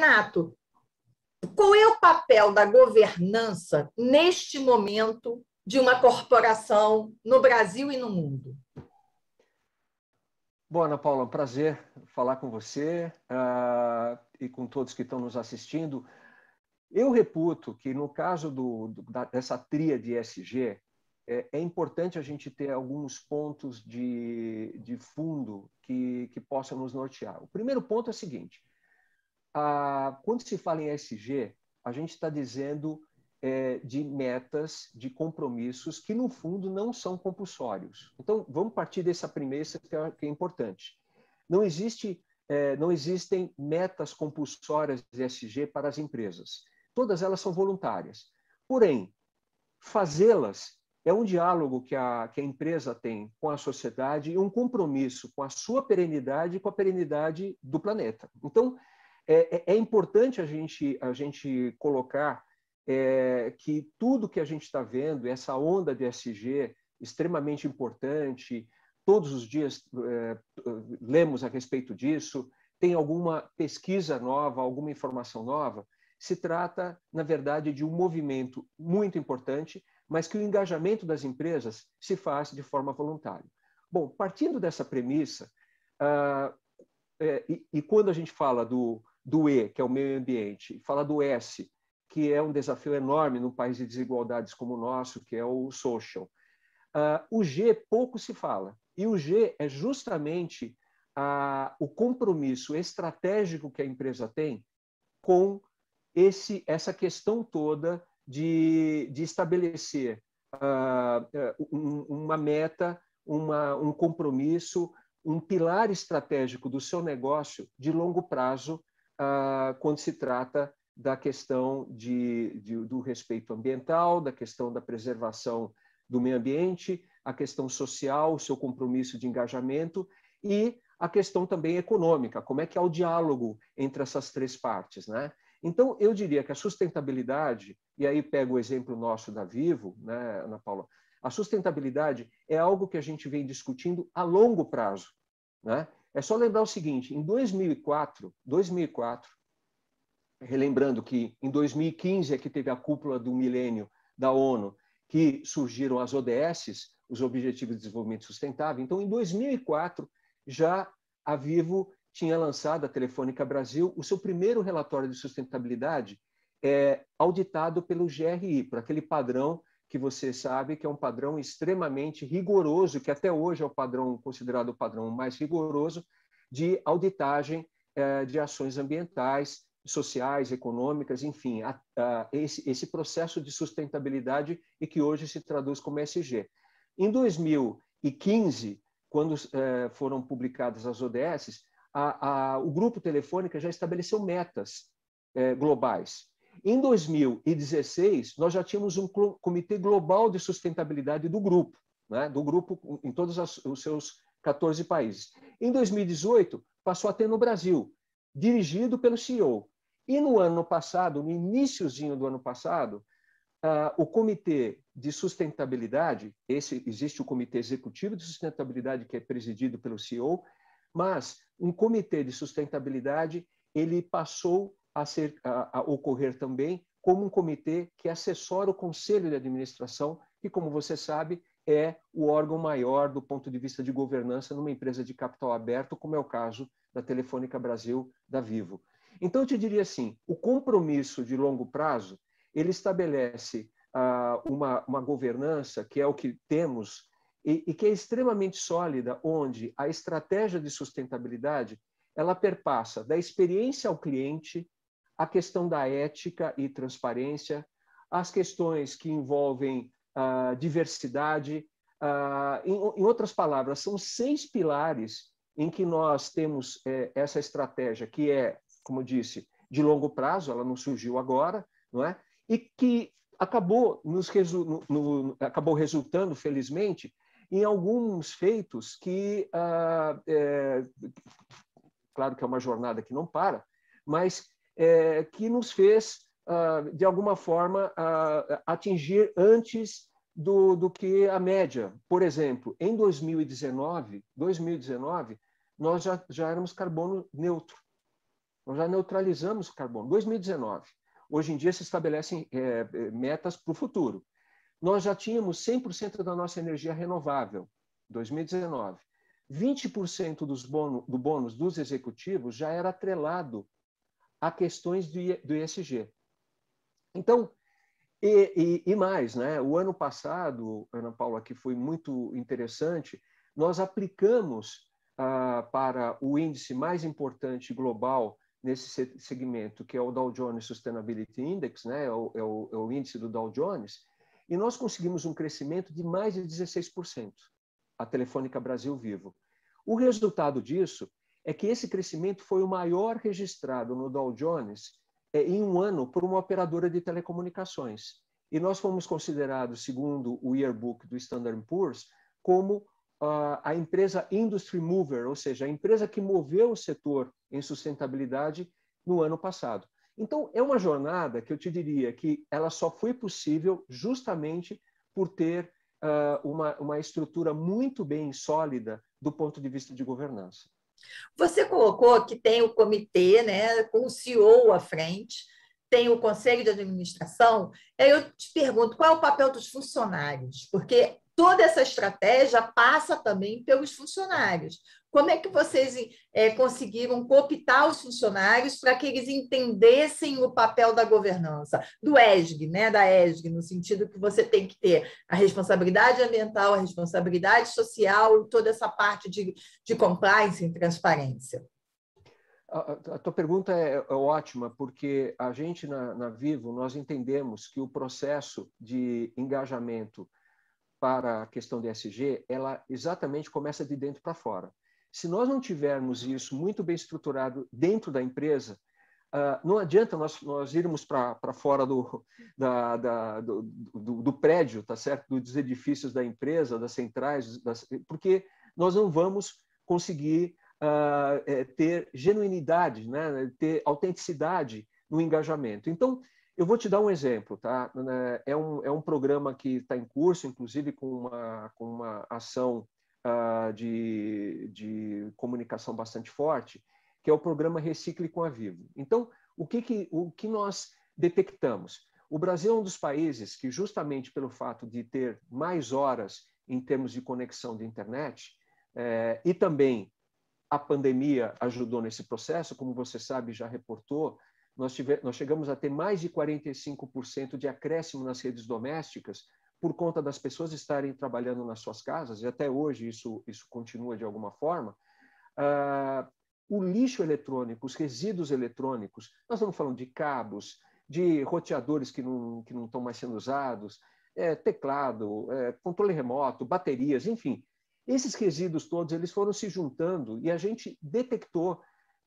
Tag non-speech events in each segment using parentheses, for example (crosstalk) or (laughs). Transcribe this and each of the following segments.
Renato, qual é o papel da governança neste momento de uma corporação no Brasil e no mundo? Bom, Ana Paula, um prazer falar com você uh, e com todos que estão nos assistindo. Eu reputo que, no caso do, do, da, dessa tria de é, é, importante a gente ter alguns pontos de, de fundo que, que possam nos nortear. O primeiro ponto é o seguinte: a, ah, quando se fala em SG, a gente está dizendo é, de metas, de compromissos que, no fundo, não são compulsórios. Então, vamos partir dessa premissa que é, que é importante. Não, existe, é, não existem metas compulsórias de SG para as empresas. Todas elas são voluntárias. Porém, fazê-las é um diálogo que a, que a empresa tem com a sociedade e um compromisso com a sua perenidade e com a perenidade do planeta. Então, é, é, é importante a gente, a gente colocar é, que tudo que a gente está vendo, essa onda de SG extremamente importante, todos os dias é, lemos a respeito disso, tem alguma pesquisa nova, alguma informação nova, se trata, na verdade, de um movimento muito importante, mas que o engajamento das empresas se faz de forma voluntária. Bom, partindo dessa premissa, ah, é, e, e, quando a gente fala do, do E, que é o meio ambiente, e do S, que é um desafio enorme num país de desigualdades como o nosso, que é o social. Uh, o G pouco se fala, e o G é justamente a, o compromisso estratégico que a empresa tem com esse, essa questão toda de, de estabelecer uh, um, uma meta, uma, um compromisso, um pilar estratégico do seu negócio de longo prazo uh, quando se trata da questão de, de, do respeito ambiental, da questão da preservação do meio ambiente, a questão social, o seu compromisso de engajamento e a questão também econômica, como é que há o diálogo entre essas três partes, né? Então, eu diria que a sustentabilidade, e aí pego o exemplo nosso da Vivo, né, Ana Paula, a sustentabilidade é algo que a gente vem discutindo a longo prazo, né? É só lembrar o seguinte: em 2004, 2004, relembrando que em 2015 é que teve a cúpula do milênio da ONU, que surgiram as ODSs, os Objetivos de Desenvolvimento Sustentável. Então, em 2004, já a Vivo tinha lançado, a Telefônica Brasil, o seu primeiro relatório de sustentabilidade é, auditado pelo GRI, por aquele padrão que você sabe que é um padrão extremamente rigoroso, que até hoje é o padrão considerado o padrão mais rigoroso de auditagem eh, de ações ambientais, sociais, econômicas, enfim, a, a, esse, esse, processo de sustentabilidade e que hoje se traduz como SG. Em 2015, quando eh, foram publicadas as ODS, a, o grupo Telefônica já estabeleceu metas eh, globais em 2016, nós já tínhamos um comitê global de sustentabilidade do grupo, né? do grupo em todos os seus 14 países. Em 2018, passou a ter no Brasil, dirigido pelo CEO. E no ano passado, no iníciozinho do ano passado, Uh, o Comitê de Sustentabilidade, esse, existe o Comitê Executivo de Sustentabilidade que é presidido pelo CEO, mas um Comitê de Sustentabilidade ele passou a, ser, a, a ocorrer também como um comitê que assessora o Conselho de Administração, que, como você sabe, é o órgão maior do ponto de vista de governança numa empresa de capital aberto, como é o caso da Telefônica Brasil, da Vivo. Então, eu te diria assim: o compromisso de longo prazo ele estabelece ah, uma, uma governança, que é o que temos, e, e que é extremamente sólida, onde a estratégia de sustentabilidade ela perpassa da experiência ao cliente, a questão da ética e transparência, as questões que envolvem a ah, diversidade. Ah, em, outras palavras, são seis pilares em que nós temos é, essa estratégia, que é, como disse, de longo prazo, ela não surgiu agora, não é? E que acabou, nos resu no, no, acabou resultando, felizmente, em alguns feitos que, ah, é, claro que é uma jornada que não para, mas é, que nos fez, ah, de alguma forma, ah, atingir antes do, do que a média. Por exemplo, em 2019, 2019 nós já, já éramos carbono neutro. Nós já neutralizamos carbono. 2019. Hoje em dia se estabelecem é, é, metas para o futuro. Nós já tínhamos 100% da nossa energia renovável, 2019. 20% dos bônus, do bônus dos executivos já era atrelado a questões do, ESG. Então, e, e, e, mais, né? o ano passado, Ana Paula, que foi muito interessante, nós aplicamos ah, para o índice mais importante global nesse segmento, que é o Dow Jones Sustainability Index, né? é, o, é o, é o índice do Dow Jones, e nós conseguimos um crescimento de mais de 16%, a Telefônica Brasil Vivo. O resultado disso é que esse crescimento foi o maior registrado no Dow Jones é, em um ano por uma operadora de telecomunicações. E nós fomos considerados, segundo o yearbook do Standard Poor's, como ah, a empresa industry mover, ou seja, a empresa que moveu o setor em sustentabilidade no ano passado. Então, é uma jornada que eu te diria que ela só foi possível justamente por ter ah, uma, uma estrutura muito bem sólida do ponto de vista de governança. Você colocou que tem o comitê, né, com o CEO à frente, tem o conselho de administração. Eu te pergunto qual é o papel dos funcionários, porque toda essa estratégia passa também pelos funcionários. Como é que vocês é, conseguiram cooptar os funcionários para que eles entendessem o papel da governança, do ESG, né, da ESG, no sentido que você tem que ter a responsabilidade ambiental, a responsabilidade social, toda essa parte de, de compliance e transparência? A, a tua pergunta é, é, ótima, porque a gente na, na Vivo, nós entendemos que o processo de engajamento para a questão de SG, ela exatamente começa de dentro para fora. Se nós não tivermos isso muito bem estruturado dentro da empresa, Uh, não adianta nós, nós irmos para fora do, da, da, do, do, do, prédio, tá certo? dos edifícios da empresa, das centrais, das, porque nós não vamos conseguir uh, é, ter genuinidade, né? ter autenticidade no engajamento. Então, eu vou te dar um exemplo, tá? Né, é um, é um programa que está em curso, inclusive com uma, com uma ação uh, de, de comunicação bastante forte, que é o programa Recicle com a Vivo. Então, o que, que, o que nós detectamos? O Brasil é um dos países que, justamente pelo fato de ter mais horas em termos de conexão de internet, eh, e também a pandemia ajudou nesse processo, como você sabe, já reportou, nós, tive, nós chegamos a ter mais de 45% de acréscimo nas redes domésticas por conta das pessoas estarem trabalhando nas suas casas, e até hoje isso, isso continua de alguma forma. Ah, o lixo eletrônico, os resíduos eletrônicos, nós estamos falando de cabos, de roteadores que não, que não estão mais sendo usados, é, teclado, é, controle remoto, baterias, enfim. Esses resíduos todos eles foram se juntando e a gente detectou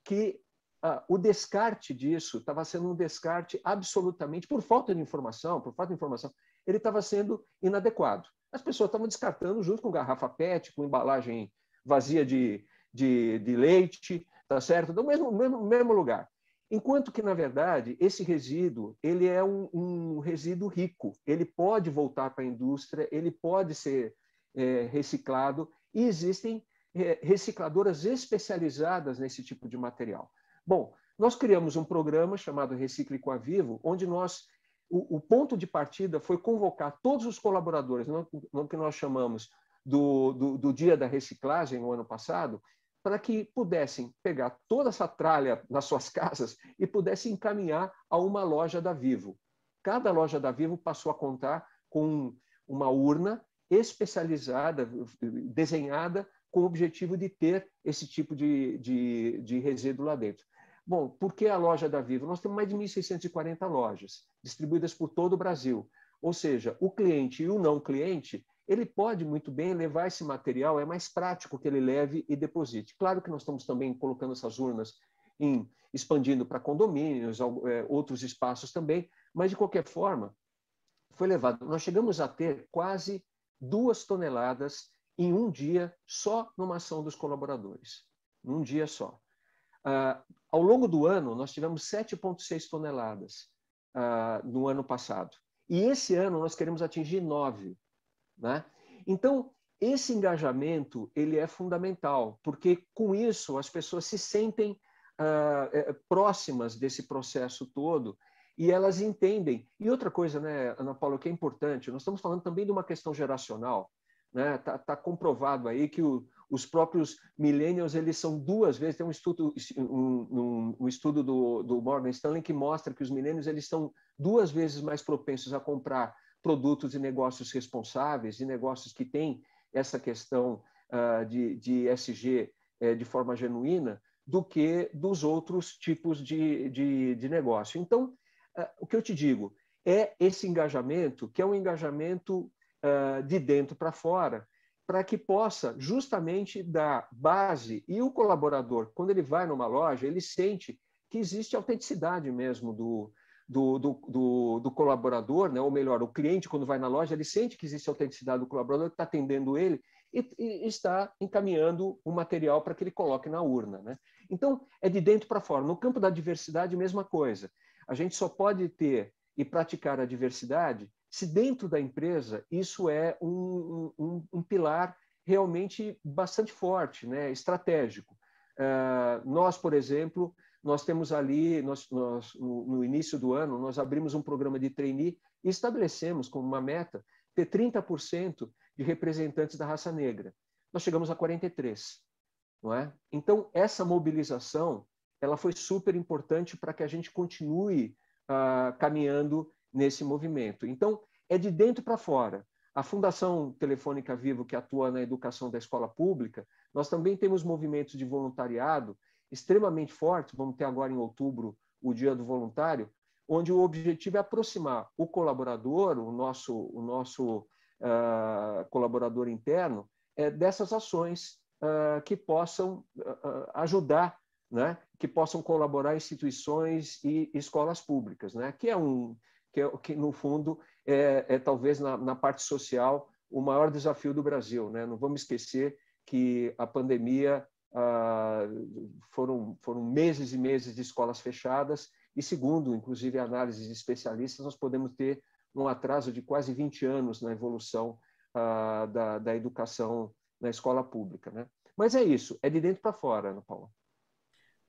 que ah, o descarte disso estava sendo um descarte absolutamente, por falta de informação, por falta de informação, ele estava sendo inadequado. As pessoas estavam descartando junto com garrafa PET, com embalagem vazia de, de, de leite, tá certo? Do mesmo, mesmo, mesmo lugar. Enquanto que, na verdade, esse resíduo ele é um, um resíduo rico, ele pode voltar para a indústria, ele pode ser é, reciclado, e existem é, recicladoras especializadas nesse tipo de material. Bom, nós criamos um programa chamado Recicle com a Vivo, onde nós o, o, ponto de partida foi convocar todos os colaboradores, no, no que nós chamamos do, do, do, dia da reciclagem, no ano passado, para que pudessem pegar toda essa tralha nas suas (laughs) casas e pudessem encaminhar a uma loja da Vivo. Cada loja da Vivo passou a contar com uma urna especializada, desenhada, com o objetivo de ter esse tipo de, de, de resíduo lá dentro. Bom, por que a loja da Vivo? Nós temos mais de 1.640 lojas, distribuídas por todo o Brasil. Ou seja, o cliente e o não cliente, ele pode muito bem levar esse material, é mais prático que ele leve e deposite. Claro que nós estamos também colocando essas urnas em expandindo para condomínios, é, outros espaços também, mas de qualquer forma, foi levado. Nós chegamos a ter quase duas toneladas em um dia só numa ação dos colaboradores, num dia só. Ah, ao longo do ano, nós tivemos 7,6 toneladas ah, no ano passado. E esse ano nós queremos atingir 9. Né? Então, esse engajamento ele é fundamental, porque com isso as pessoas se sentem ah, eh, próximas desse processo todo e elas entendem. E outra coisa, né, Ana Paula, que é importante, nós estamos falando também de uma questão geracional. Está né? Tá, tá comprovado aí que o, os próprios millennials, eles são duas vezes, tem um estudo, um, um estudo do, do, Morgan Stanley que mostra que os millennials, eles são duas vezes mais propensos a comprar produtos e negócios responsáveis, e negócios que têm essa questão uh, de, de SG uh, eh, de forma genuína, do que dos outros tipos de, de, de negócio. Então, uh, o que eu te digo é esse engajamento, que é um engajamento ah, de dentro para fora, para que possa justamente dar base e o colaborador, quando ele vai numa loja, ele sente que existe autenticidade mesmo do, do, do, do, do colaborador, né? ou melhor, o cliente, quando vai na loja, ele sente que existe autenticidade do colaborador, que está atendendo ele e, e, está encaminhando o material para que ele coloque na urna. Né? Então, é de dentro para fora. No campo da diversidade, mesma coisa. A gente só pode ter e praticar a diversidade se dentro da empresa isso é um, um, um pilar realmente bastante forte, né, estratégico. Uh, nós, por exemplo, nós temos ali, nós, nós, no, no, início do ano, nós abrimos um programa de trainee e estabelecemos como uma meta ter 30% de representantes da raça negra. Nós chegamos a 43, não é? Então, essa mobilização, ela foi super importante para que a gente continue uh, caminhando nesse movimento. Então, é de dentro para fora. A Fundação Telefônica Vivo, que atua na educação da escola pública, nós também temos movimentos de voluntariado extremamente fortes. Vamos ter agora em outubro o Dia do Voluntário, onde o objetivo é aproximar o colaborador, o nosso, o nosso uh, colaborador interno, é, dessas ações uh, que possam uh, ajudar, né? que possam colaborar instituições e escolas públicas, né? que é um, que, é, que no fundo, é, é talvez na, na, parte social o maior desafio do Brasil. Né? Não vamos esquecer que a pandemia ah, foram, foram meses e meses de escolas fechadas, e segundo, inclusive, análises de especialistas, nós podemos ter um atraso de quase 20 anos na evolução ah, da, da educação na escola pública. Né? Mas é isso, é de dentro para fora, Ana Paula.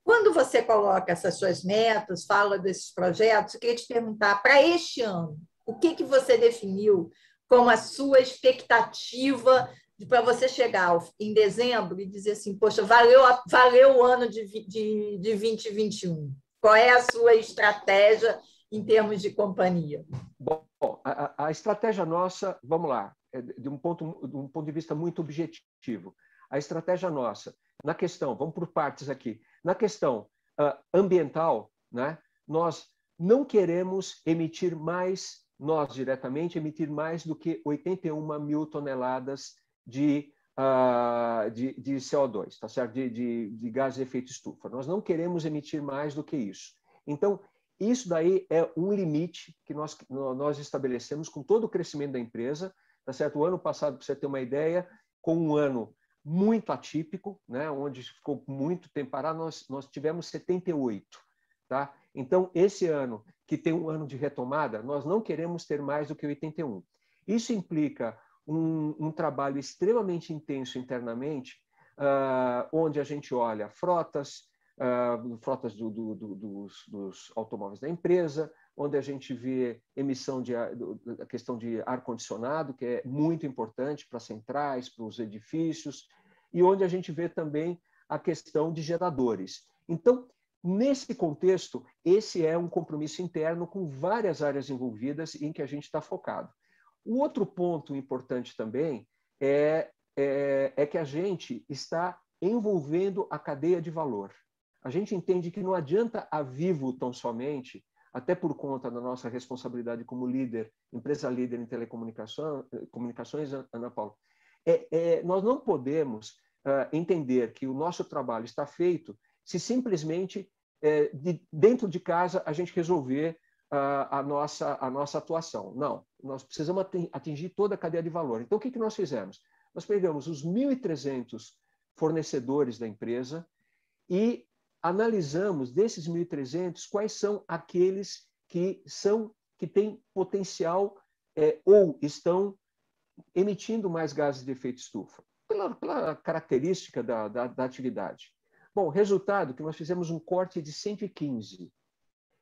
Quando você coloca essas suas metas, fala desses projetos, eu queria te perguntar, para este ano, o que, que você definiu como a sua expectativa para você chegar em dezembro e dizer assim, poxa, valeu, valeu o ano de, de, de 2021? Qual é a sua estratégia em termos de companhia? Bom, a, a estratégia nossa, vamos lá, é de, um ponto, de um ponto de vista muito objetivo. A estratégia nossa, na questão, vamos por partes aqui, na questão uh, ambiental, né, nós não queremos emitir mais, nós diretamente, emitir mais do que 81 mil toneladas de, uh, de, de, CO2, tá certo? De, de, de gás de efeito estufa. Nós não queremos emitir mais do que isso. Então, isso daí é um limite que nós, nós estabelecemos com todo o crescimento da empresa, tá certo? O ano passado, para você ter uma ideia, com um ano muito atípico, né, onde ficou muito tempo parado, nós, nós tivemos 78. Tá? Então, esse ano, que tem um ano de retomada, nós não queremos ter mais do que 81. Isso implica um, um trabalho extremamente intenso internamente, uh, onde a gente olha frotas, uh, frotas do, do, do, dos, dos automóveis da empresa, onde a gente vê emissão de a questão de ar condicionado, que é muito importante para centrais, para os edifícios, e onde a gente vê também a questão de geradores. Então, nesse contexto, esse é um compromisso interno com várias áreas envolvidas em que a gente está focado. O outro ponto importante também é, é, é que a gente está envolvendo a cadeia de valor. A gente entende que não adianta a Vivo tão somente até por conta da nossa responsabilidade como líder, empresa líder em telecomunicações, eh, Ana Paula, é, é, nós não podemos uh, entender que o nosso trabalho está feito se simplesmente é, de, dentro de casa a gente resolver uh, a, nossa, a nossa atuação. Não, nós precisamos atingir toda a cadeia de valor. Então, o que, que nós fizemos? Nós pegamos os 1.300 fornecedores da empresa e analisamos desses 1.300 quais são aqueles que são que têm potencial é, ou estão emitindo mais gases de efeito estufa, pela, pela característica da, da, da, atividade. Bom, resultado que nós fizemos um corte de 115.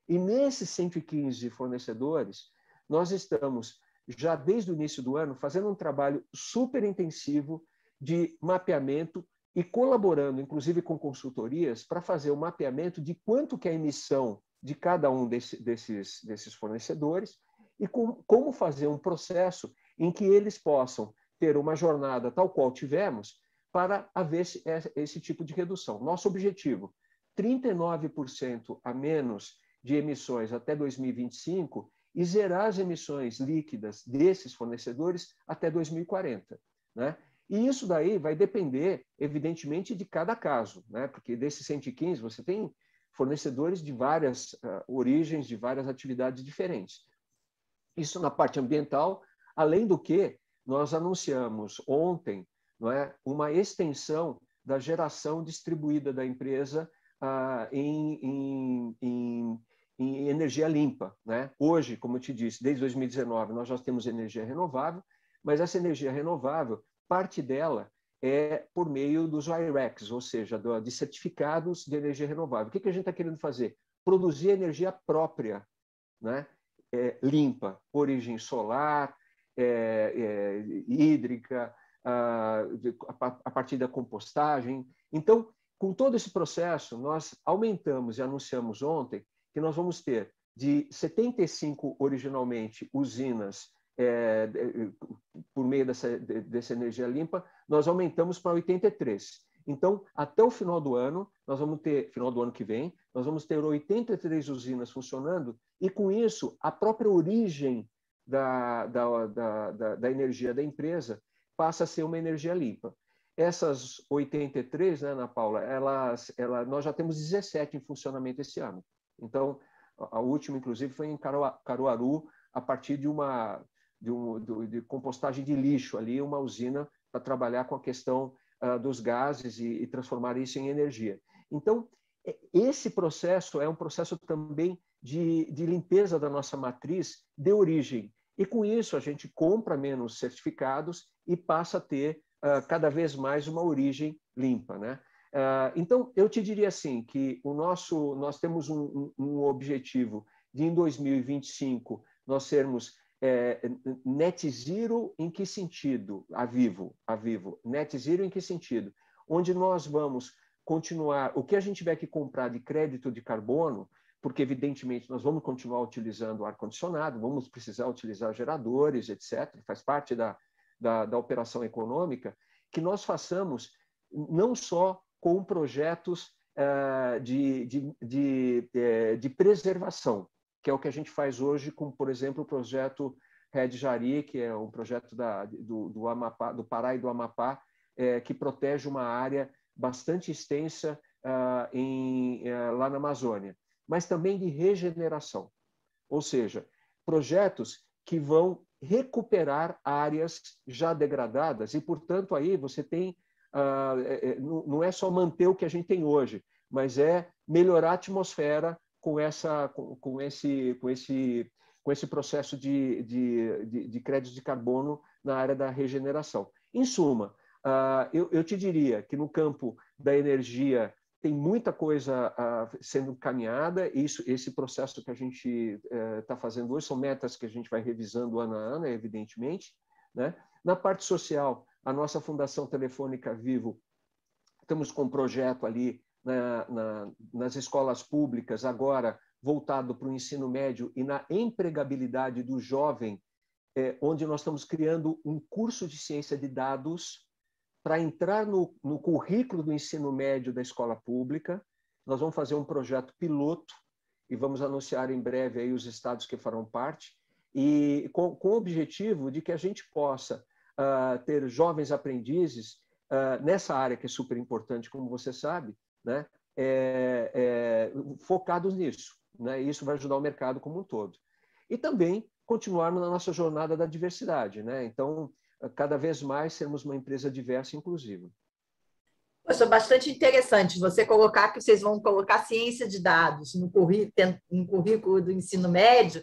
E nesses 115 fornecedores, nós estamos, já desde o início do ano, fazendo um trabalho super intensivo de mapeamento e colaborando, inclusive com consultorias, para fazer o mapeamento de quanto que é a emissão de cada um desse, desses, desses fornecedores e com, como fazer um processo em que eles possam ter uma jornada tal qual tivemos para haver esse, esse tipo de redução. Nosso objetivo, 39% a menos de emissões até 2025 e zerar as emissões líquidas desses fornecedores até 2040. Né? E isso daí vai depender, evidentemente, de cada caso, né? porque desses 115 você tem fornecedores de várias uh, origens, de várias atividades diferentes. Isso na parte ambiental, além do que nós anunciamos ontem não é, uma extensão da geração distribuída da empresa uh, em, em, em, em, energia limpa. Né? Hoje, como eu te disse, desde 2019 nós já temos energia renovável, mas essa energia renovável Parte dela é por meio dos IREX, ou seja, do, de certificados de energia renovável. O que, que a gente está querendo fazer? Produzir energia própria, né? É, limpa, origem solar, é, é, hídrica, a, a partir da compostagem. Então, com todo esse processo, nós aumentamos e anunciamos ontem que nós vamos ter de 75 originalmente usinas é, por meio dessa, dessa energia limpa, nós aumentamos para 83. Então, até o final do ano, nós vamos ter, final do ano que vem, nós vamos ter 83 usinas funcionando, e com isso, a própria origem da, da, da, da energia da empresa passa a ser uma energia limpa. Essas 83, né, Ana Paula, elas, ela, nós já temos 17 em funcionamento esse ano. Então, a última, inclusive, foi em Caruaru, a partir de uma de, um, de, de compostagem de lixo ali, uma usina para trabalhar com a questão uh, dos gases e, e transformar isso em energia. Então, esse processo é um processo também de, de, limpeza da nossa matriz de origem. E com isso, a gente compra menos certificados e passa a ter uh, cada vez mais uma origem limpa. Né? Uh, então, eu te diria assim: que o nosso, nós temos um, um, um objetivo de, em 2025, nós sermos é, net zero em que sentido? A vivo, a vivo. Net zero em que sentido? Onde nós vamos continuar, o que a gente tiver que comprar de crédito de carbono, porque evidentemente nós vamos continuar utilizando ar-condicionado, vamos precisar utilizar geradores, etc., faz parte da, da, da operação econômica, que nós façamos não só com projetos eh, de, de, de, eh, de preservação, que é o que a gente faz hoje com, por exemplo, o projeto Red Jari, que é um projeto da, do, do, Amapá, do Pará e do Amapá, é, que protege uma área bastante extensa ah, em, eh, lá na Amazônia, mas também de regeneração, ou seja, projetos que vão recuperar áreas já degradadas e, portanto, aí você tem ah, é, é, não é só manter o que a gente tem hoje, mas é melhorar a atmosfera, com, essa, com, com, esse, com, esse, com esse processo de, de, de, de crédito de carbono na área da regeneração. Em suma, uh, eu, eu te diria que no campo da energia tem muita coisa uh, sendo caminhada, isso, esse processo que a gente está eh, uh, fazendo hoje são metas que a gente vai revisando ano a ano, evidentemente. Né? Na parte social, a nossa Fundação Telefônica Vivo, estamos com um projeto ali na, na, nas escolas públicas, agora voltado para o ensino médio e na empregabilidade do jovem, é, onde nós estamos criando um curso de ciência de dados para entrar no, no currículo do ensino médio da escola pública. Nós vamos fazer um projeto piloto e vamos anunciar em breve aí os estados que farão parte, e com, com o objetivo de que a gente possa uh, ter jovens aprendizes uh, nessa área que é super importante, como você sabe, né? É, é, focados nisso. Né? E isso vai ajudar o mercado como um todo. E também continuarmos na nossa jornada da diversidade. Né? Então, cada vez mais sermos uma empresa diversa e inclusiva. Poxa, bastante interessante você colocar que vocês vão colocar ciência de dados no currículo, no currículo do ensino médio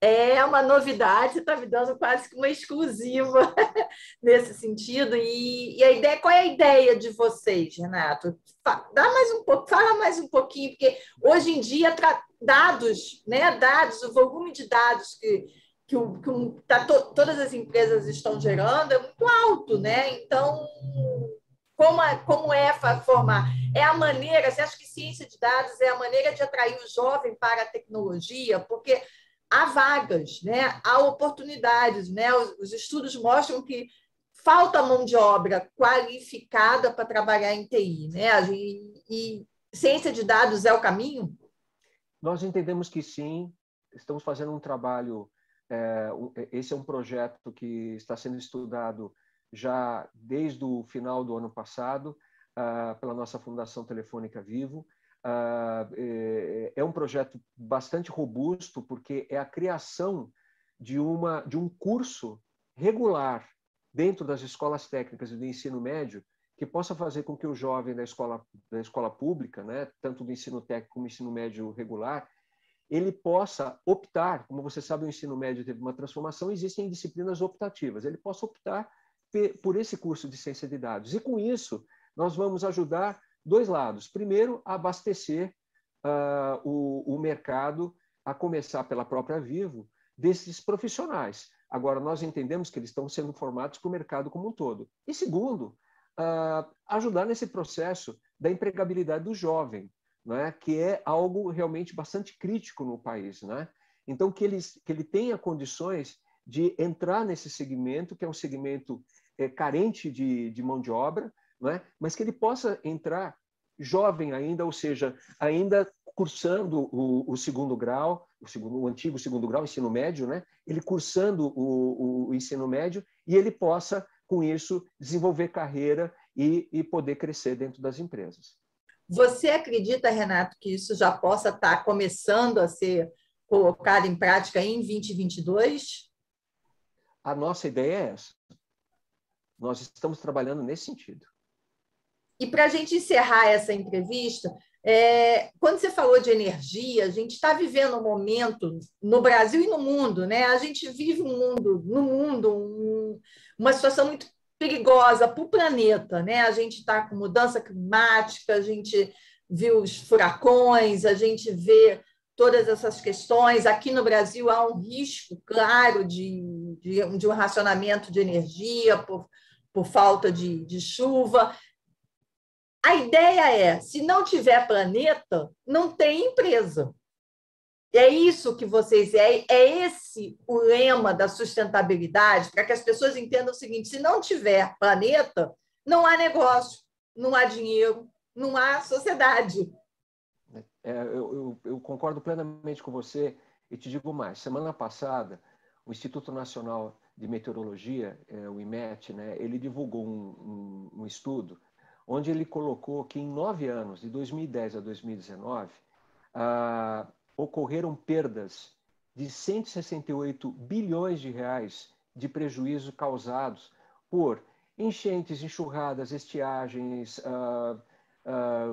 é uma novidade, está me dando quase que uma exclusiva (laughs) nesse sentido. E, e, a ideia, qual é a ideia de vocês, Renato? Dá mais um pouco, fala mais um pouquinho, porque hoje em dia dados, né? Dados, o volume de dados que, que, o, que tá to, todas as empresas estão gerando é muito alto, né? Então, como, a, como é formar? É a maneira, você acha que ciência de dados é a maneira de atrair o jovem para a tecnologia? Porque há vagas, né? há oportunidades. Né? Os, os estudos mostram que falta mão de obra qualificada para trabalhar em TI. Né? E, e ciência de dados é o caminho? Nós entendemos que sim. Estamos fazendo um trabalho. É, esse é um projeto que está sendo estudado já desde o final do ano passado uh, pela nossa Fundação Telefônica Vivo. Ah, é, é, é um projeto bastante robusto, porque é a criação de, uma, de um curso regular dentro das escolas técnicas e do ensino médio que possa fazer com que o jovem da escola, da escola pública, né, tanto do ensino técnico como do ensino médio regular, ele possa optar, como você sabe, o ensino médio teve uma transformação, existem disciplinas optativas, ele possa optar por esse curso de ciência de dados. E com isso, nós vamos ajudar dois lados. Primeiro, abastecer uh, o, o mercado, a começar pela própria Vivo, desses profissionais. Agora, nós entendemos que eles estão sendo formados para o mercado como um todo. E segundo, uh, ajudar nesse processo da empregabilidade do jovem, né, que é algo realmente bastante crítico no país. Né? Então, que, eles, que ele tenha condições de entrar nesse segmento, que é um segmento é, carente de, de mão de obra, não é? mas que ele possa entrar jovem ainda, ou seja, ainda cursando o, o segundo grau, o, segundo, o antigo segundo grau, ensino médio, né? ele cursando o, o, ensino médio e ele possa, com isso, desenvolver carreira e, e poder crescer dentro das empresas. Você acredita, Renato, que isso já possa estar tá começando a ser colocado em prática em 2022? A nossa ideia é essa. Nós estamos trabalhando nesse sentido. E para a gente encerrar essa entrevista, é, quando você falou de energia, a gente está vivendo um momento no Brasil e no mundo, né? A gente vive um mundo, no mundo, um, uma situação muito perigosa para o planeta, né? A gente está com mudança climática, a gente vê os furacões, a gente vê todas essas questões. Aqui no Brasil há um risco, claro, de, de, de um racionamento de energia por, por falta de, de chuva. A ideia é, se não tiver planeta, não tem empresa. É isso que vocês é, é esse o lema da sustentabilidade, para que as pessoas entendam o seguinte: se não tiver planeta, não há negócio, não há dinheiro, não há sociedade. É, eu, eu, eu concordo plenamente com você e te digo mais. Semana passada, o Instituto Nacional de Meteorologia, é, o IMET, né, ele divulgou um, um, um estudo onde ele colocou que em nove anos, de 2010 a 2019, ah, ocorreram perdas de 168 bilhões de reais de prejuízo causados por enchentes, enxurradas, estiagens, ah, ah,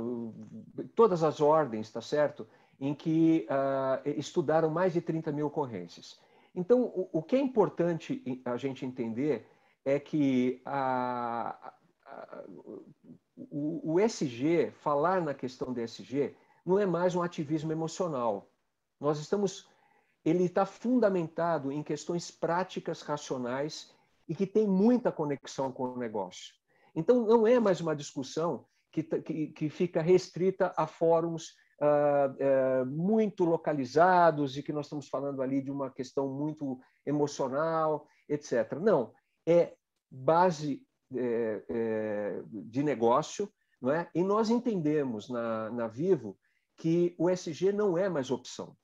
todas as ordens, tá certo? Em que ah, estudaram mais de 30 mil ocorrências. Então, o, o que é importante a gente entender é que a, o, o SG, falar na questão do SG, não é mais um ativismo emocional. Nós estamos. Ele está fundamentado em questões práticas, racionais e que tem muita conexão com o negócio. Então, não é mais uma discussão que, que, que fica restrita a fóruns uh, uh, muito localizados e que nós estamos falando ali de uma questão muito emocional, etc. Não, é base é, é, de negócio, não é? E nós entendemos na, na Vivo que o SG não é mais opção,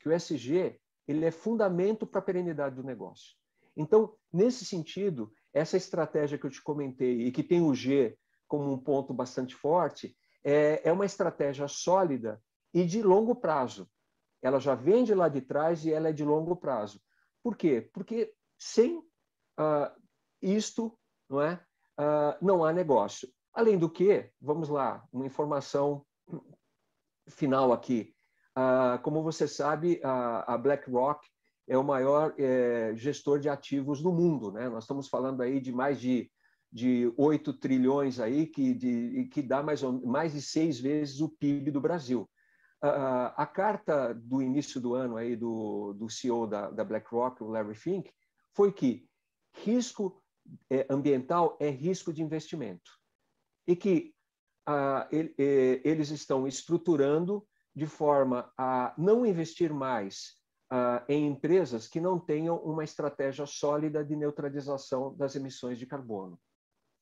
que o SG ele é fundamento para a perenidade do negócio. Então, nesse sentido, essa estratégia que eu te comentei e que tem o G como um ponto bastante forte, é, é uma estratégia sólida e de longo prazo. Ela já vem de lá de trás e ela é de longo prazo. Por quê? Porque sem uh, isto não é? Uh, não há negócio. Além do que, vamos lá, uma informação final aqui. Uh, como você sabe, a, a, BlackRock é o maior é, gestor de ativos do mundo, né? Nós estamos falando aí de mais de, de 8 trilhões aí, que, de, que dá mais, mais de seis vezes o PIB do Brasil. Uh, a carta do início do ano aí do, do CEO da, da BlackRock, o Larry Fink, foi que risco é, ambiental é risco de investimento. E que ah, ele, eh, eles estão estruturando de forma a não investir mais ah, em empresas que não tenham uma estratégia sólida de neutralização das emissões de carbono,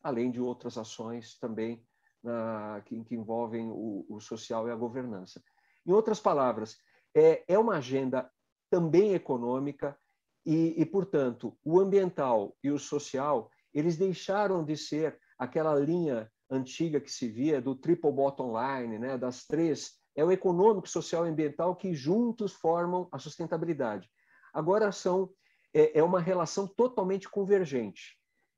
além de outras ações também ah, que, que, envolvem o, o, social e a governança. Em outras palavras, é, é uma agenda também econômica, e, e, portanto, o ambiental e o social, eles deixaram de ser aquela linha antiga que se via do triple bottom line, né, das três, é o econômico, social e ambiental que juntos formam a sustentabilidade. Agora são é, é uma relação totalmente convergente.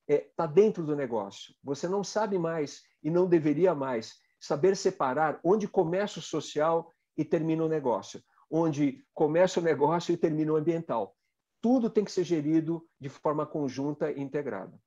Está é, tá dentro do negócio. Você não sabe mais e não deveria mais saber separar onde começa o social e termina o negócio, onde começa o negócio e termina o ambiental tudo tem que ser gerido de forma conjunta e integrada.